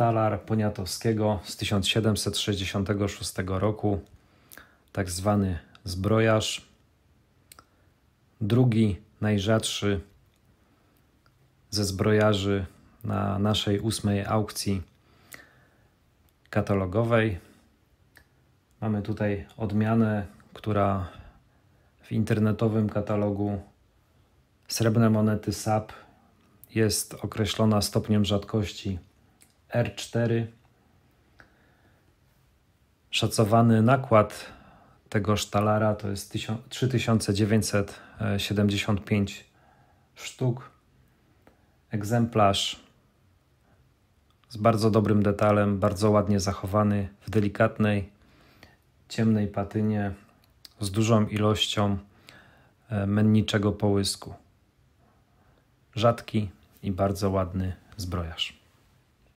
Talar Poniatowskiego z 1766 roku, tak zwany zbrojarz, drugi najrzadszy ze zbrojarzy na naszej ósmej aukcji katalogowej. Mamy tutaj odmianę, która w internetowym katalogu srebrne monety SAP jest określona stopniem rzadkości R4. Szacowany nakład tego sztalara to jest 3975 sztuk. Egzemplarz z bardzo dobrym detalem, bardzo ładnie zachowany w delikatnej, ciemnej patynie z dużą ilością e, menniczego połysku. Rzadki i bardzo ładny zbrojarz.